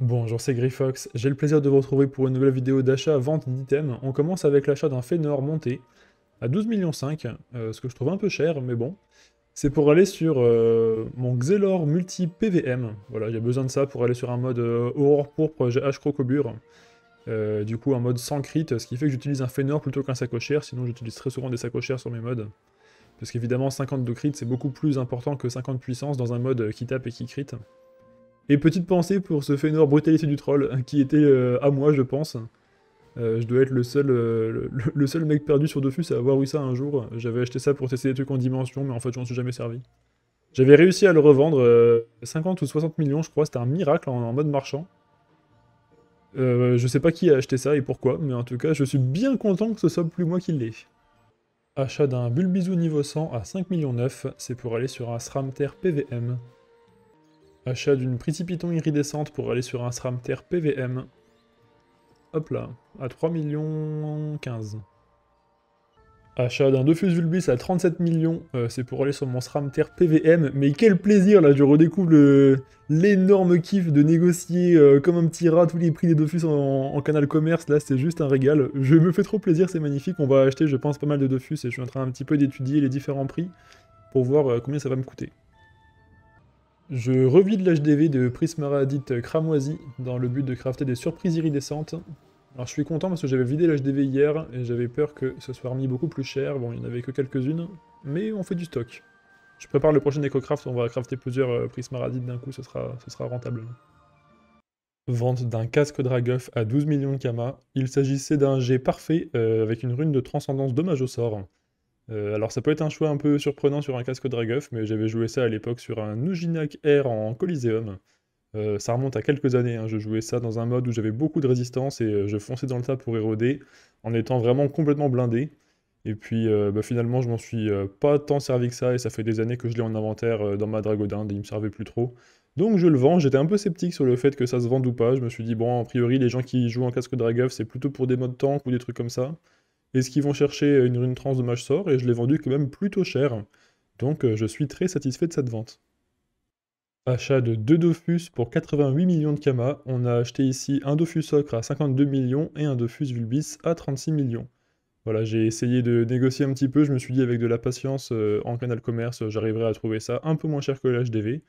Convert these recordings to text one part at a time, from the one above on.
Bonjour, c'est Grifox. J'ai le plaisir de vous retrouver pour une nouvelle vidéo d'achat-vente d'items. On commence avec l'achat d'un Fénor monté à 12,5 millions euh, ce que je trouve un peu cher, mais bon. C'est pour aller sur euh, mon Xelor Multi PVM. Voilà, j'ai besoin de ça pour aller sur un mode euh, Aurore Pourpre H-Crocobur. du coup, un mode sans crit, ce qui fait que j'utilise un Fénor plutôt qu'un sacochère, sinon j'utilise très souvent des sacochères sur mes modes. Parce qu'évidemment, de crit, c'est beaucoup plus important que 50 puissance dans un mode qui tape et qui crit. Et petite pensée pour ce Fëanor Brutalité du troll, hein, qui était euh, à moi, je pense. Euh, je dois être le seul, euh, le, seul mec perdu sur Dofus à avoir eu ça un jour. J'avais acheté ça pour tester des trucs en dimension, mais en fait, je m'en suis jamais servi. J'avais réussi à le revendre 50 ou 60 millions, je crois. C'était un miracle en, mode marchand. je sais pas qui a acheté ça et pourquoi, mais en tout cas, je suis bien content que ce soit plus moi qui l'ai. Achat d'un Bulbizou niveau 100 à 5 millions 9, c'est pour aller sur un SRAMTER PVM. Achat d'une précipiton iridescente pour aller sur un SRAMTER PVM. Hop là, à 3 millions 15. Achat d'un Dofus Vulbis à 37 millions, euh, c'est pour aller sur mon SRAMTER PVM. Mais quel plaisir là, je redécouvre l'énorme kiff de négocier euh, comme un petit rat tous les prix des Dofus en, canal commerce. Là, c'est juste un régal. Je me fais trop plaisir, c'est magnifique. On va acheter, je pense, pas mal de Dofus et je suis en train un petit peu d'étudier les différents prix pour voir euh, combien ça va me coûter. Je revis de l'HDV de Prismaradite cramoisi dans le but de crafter des surprises iridescentes. Alors je suis content parce que j'avais vidé l'HDV hier et j'avais peur que ce soit remis beaucoup plus cher. Bon, il n'y en avait que quelques-unes, mais on fait du stock. Je prépare le prochain EcoCraft, on va crafter plusieurs euh, Prismaradites d'un coup, ce sera, ce sera rentable. Vente d'un casque Dragoff à 12 millions de Kama. Il s'agissait d'un jet parfait euh, avec une rune de transcendance dommage au sort. Euh, alors ça peut être un choix un peu surprenant sur un casque Dragoff, mais j'avais joué ça à l'époque sur un Uginak R en Coliseum. Euh, ça remonte à quelques années, hein. je jouais ça dans un mode où j'avais beaucoup de résistance et euh, je fonçais dans le tas pour éroder en étant vraiment complètement blindé. Et puis bah, finalement je m'en suis pas tant servi que ça et ça fait des années que je l'ai en inventaire dans ma dragodin. et il me servait plus trop. Donc je le vends, j'étais un peu sceptique sur le fait que ça se vende ou pas, je me suis dit bon a priori les gens qui jouent en casque Dragoff c'est plutôt pour des modes tank ou des trucs comme ça et ce qu'ils vont chercher euh, une rune trans de mage sort, et je l'ai vendu quand même plutôt cher. Donc euh, je suis très satisfait de cette vente. Achat de deux Dofus pour 88 millions de Kama. On a acheté ici un Dofus Ocre à 52 millions et un Dofus Vulbis à 36 millions. Voilà, j'ai essayé de négocier un petit peu. Je me suis dit avec de la patience euh, en canal commerce, j'arriverai à trouver ça un peu moins cher que l'HDV.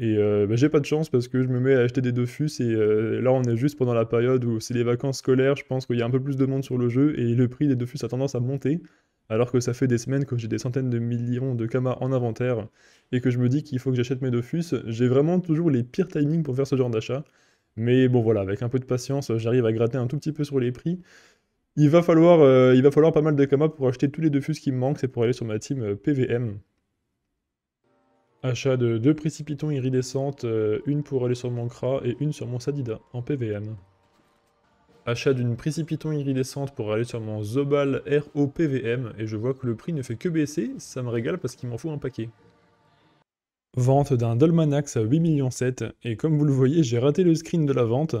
Et euh, bah, j'ai pas de chance parce que je me mets à acheter des Dofus et euh, là on est juste pendant la période où c'est les vacances scolaires, je pense qu'il y a un peu plus de monde sur le jeu et le prix des Dofus a tendance à monter alors que ça fait des semaines que j'ai des centaines de millions de kamas en inventaire et que je me dis qu'il faut que j'achète mes Dofus. J'ai vraiment toujours les pires timings pour faire ce genre d'achat. Mais bon voilà, avec un peu de patience, j'arrive à gratter un tout petit peu sur les prix. Il va falloir, euh, il va falloir pas mal de kamas pour acheter tous les Dofus qui me manquent, c'est pour aller sur ma team PVM. Achat de deux précipitons iridescentes, euh, une pour aller sur mon Kra et une sur mon Sadida, en PVM. Achat d'une précipiton iridescente pour aller sur mon Zobal RO PVM, et je vois que le prix ne fait que baisser, ça me régale parce qu'il m'en faut un paquet. Vente d'un Dolmanax à 8 ,7 millions et comme vous le voyez, j'ai raté le screen de la vente,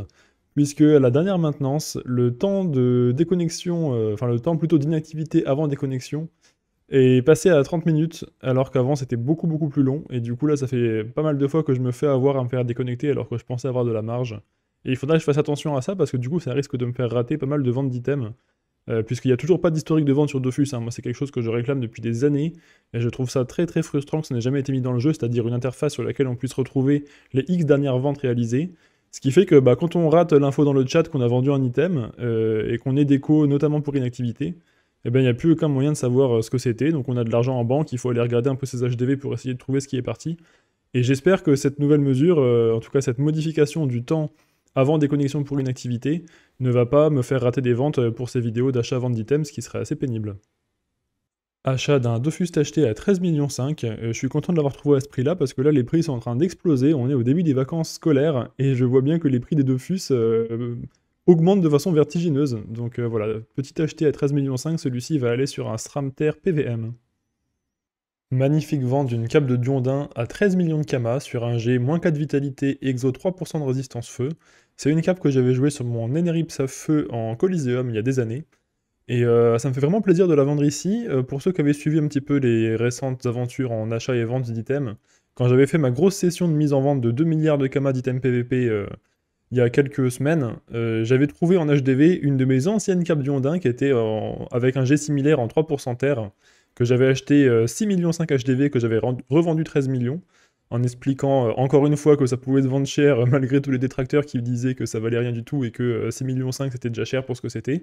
puisque à la dernière maintenance, le temps de déconnexion, euh, enfin le temps plutôt d'inactivité avant déconnexion, et passer à 30 minutes, alors qu'avant c'était beaucoup beaucoup plus long, et du coup là ça fait pas mal de fois que je me fais avoir à me faire déconnecter alors que je pensais avoir de la marge. Et il faudrait que je fasse attention à ça parce que du coup ça risque de me faire rater pas mal de ventes d'items, euh, puisqu'il n'y a toujours pas d'historique de vente sur Dofus, hein. moi c'est quelque chose que je réclame depuis des années, et je trouve ça très très frustrant que ça n'ait jamais été mis dans le jeu, c'est-à-dire une interface sur laquelle on puisse retrouver les X dernières ventes réalisées, ce qui fait que bah, quand on rate l'info dans le chat qu'on a vendu un item, euh, et qu'on est déco notamment pour inactivité, et eh ben il n'y a plus aucun moyen de savoir euh, ce que c'était. Donc on a de l'argent en banque, il faut aller regarder un peu ses HDV pour essayer de trouver ce qui est parti. Et j'espère que cette nouvelle mesure, euh, en tout cas cette modification du temps avant des connexions pour une activité, ne va pas me faire rater des ventes euh, pour ces vidéos d'achat-vente d'items, ce qui serait assez pénible. Achat d'un Dofus acheté à 13,5 millions, je suis content de l'avoir trouvé à ce prix-là parce que là les prix sont en train d'exploser, on est au début des vacances scolaires et je vois bien que les prix des Dofus augmente de façon vertigineuse. Donc euh, voilà, petit acheté à 13,5 millions, celui-ci va aller sur un Stramter PVM. Magnifique vente d'une cape de Diondin à 13 millions de Kama sur un G moins 4 vitalité exo 3% de résistance feu. C'est une cape que j'avais jouée sur mon Enerypsa feu en Coliseum il y a des années. Et euh, ça me fait vraiment plaisir de la vendre ici. Euh, pour ceux qui avaient suivi un petit peu les récentes aventures en achat et vente d'items, quand j'avais fait ma grosse session de mise en vente de 2 milliards de Kama d'items PVP il y a quelques semaines, euh, j'avais trouvé en HDV une de mes anciennes capes hondin qui était euh, avec un jet similaire en 3% terre, que j'avais acheté 6 euh, millions 5 HDV, que j'avais revendu 13 millions, en expliquant encore une fois que ça pouvait se vendre cher malgré tous les détracteurs qui disaient que ça valait rien du tout et que 6 millions 5 c'était déjà cher pour ce que c'était.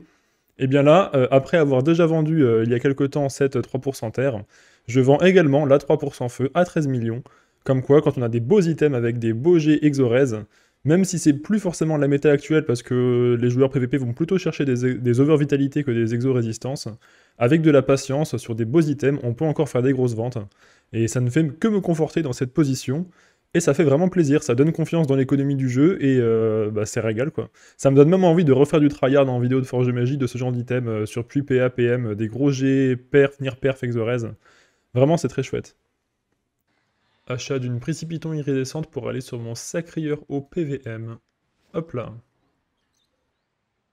Et eh bien là, après avoir déjà vendu il y a quelques temps cette 3% terre, je vends également la 3% feu à 13 millions, comme quoi quand on a des beaux items avec des beaux jets exorèses, même si c'est plus forcément la méta actuelle parce que les joueurs PvP vont plutôt chercher des, e-, over vitalité que des exo résistances. avec de la patience sur des beaux items, on peut encore faire des grosses ventes. Et ça ne fait que me conforter dans cette position. Et ça fait vraiment plaisir, ça donne confiance dans l'économie du jeu et c'est euh, bah, régal quoi. Ça me donne même envie de refaire du tryhard en vidéo de Forge de Magie de ce genre d'item euh, sur Puy, PA, PM, des gros G, perf, nir perf, Res. Vraiment c'est très chouette. Achat d'une précipiton iridescente pour aller sur mon sacrieur au PVM. Hop là.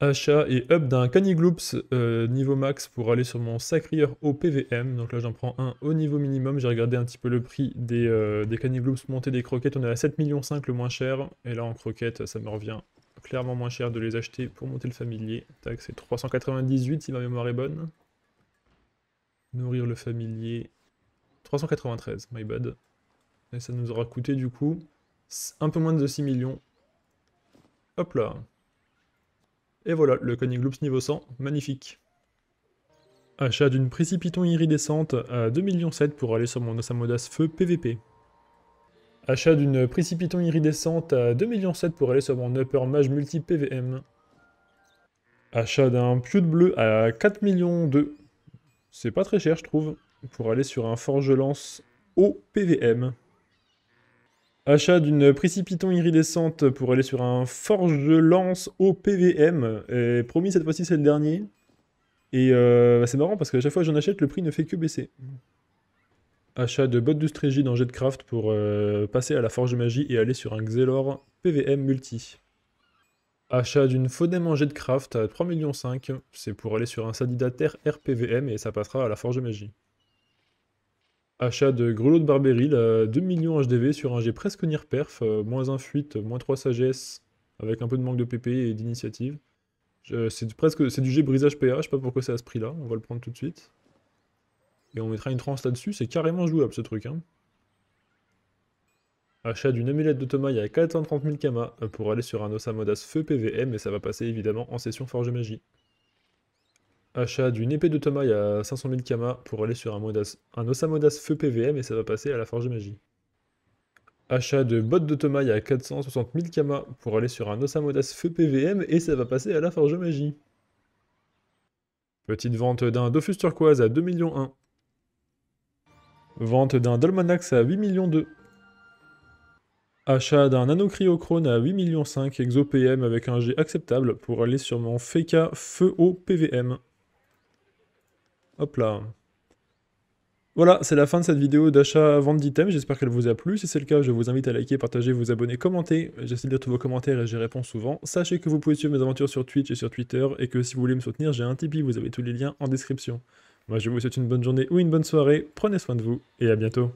Achat et up d'un Canigloops euh, niveau max pour aller sur mon sacrieur au PVM. Donc là j'en prends un au niveau minimum. J'ai regardé un petit peu le prix des, euh, Canigloops montés des croquettes. On est à 7 millions le moins cher. Et là en croquettes ça me revient clairement moins cher de les acheter pour monter le familier. Tac c'est 398 si ma mémoire est bonne. Nourrir le familier. 393, my bad. Et ça nous aura coûté du coup un peu moins de 6 millions. Hop là. Et voilà, le Loops niveau 100, magnifique. Achat d'une précipiton iridescente à 2,7 millions pour aller sur mon Osamodas Feu PVP. Achat d'une précipiton iridescente à 2,7 millions pour aller sur mon Upper Mage Multi PVM. Achat d'un de bleu à 4 millions C'est pas très cher je trouve, pour aller sur un Forge Lance au PVM. Achat d'une précipiton iridescente pour aller sur un forge de lance au PVM. Et promis, cette fois-ci, c'est le dernier. Et euh, bah, c'est marrant parce qu'à chaque fois que j'en achète, le prix ne fait que baisser. Achat de bottes de stratégie dans Jetcraft pour euh, passer à la forge de magie et aller sur un Xelor PVM multi. Achat d'une phonème en Jetcraft à 3,5 millions. C'est pour aller sur un Sadidataire RPVM et ça passera à la forge de magie. Achat de Grelot de barberie, 2 millions HDV sur un jet presque near perf, euh, moins 1 fuite, moins 3 sagesse, avec un peu de manque de PP et d'initiative. C'est presque c'est du jet brisage PA, je sais pas pourquoi c'est à ce prix-là, on va le prendre tout de suite. Et on mettra une transe là-dessus, c'est carrément jouable ce truc. Hein. Achat d'une amulette de Thomas, à 430 000 Kama pour aller sur un Osamodas Feu PVM et ça va passer évidemment en session Forge Magie. Achat d'une épée de tomaille à 500 000 Kama pour aller sur un, Osamodas feu PVM et ça va passer à la Forge Magie. Achat de bottes de tomaille à 460 000 Kama pour aller sur un Osamodas feu PVM et ça va passer à la Forge Magie. Petite vente d'un Dofus Turquoise à 2 millions 1. Vente d'un Dolmanax à 8 millions 2. Achat d'un Anocryochrone à 8 millions 5 exo avec un G acceptable pour aller sur mon FK e Feu au PVM. Hop là. Voilà, c'est la fin de cette vidéo d'achat-vente d'items, j'espère qu'elle vous a plu. Si c'est le cas, je vous invite à liker, partager, vous abonner, commenter. J'essaie de lire tous vos commentaires et j'y réponds souvent. Sachez que vous pouvez suivre mes aventures sur Twitch et sur Twitter, et que si vous voulez me soutenir, j'ai un Tipeee, vous avez tous les liens en description. Moi, je vous souhaite une bonne journée ou une bonne soirée, prenez soin de vous, et à bientôt.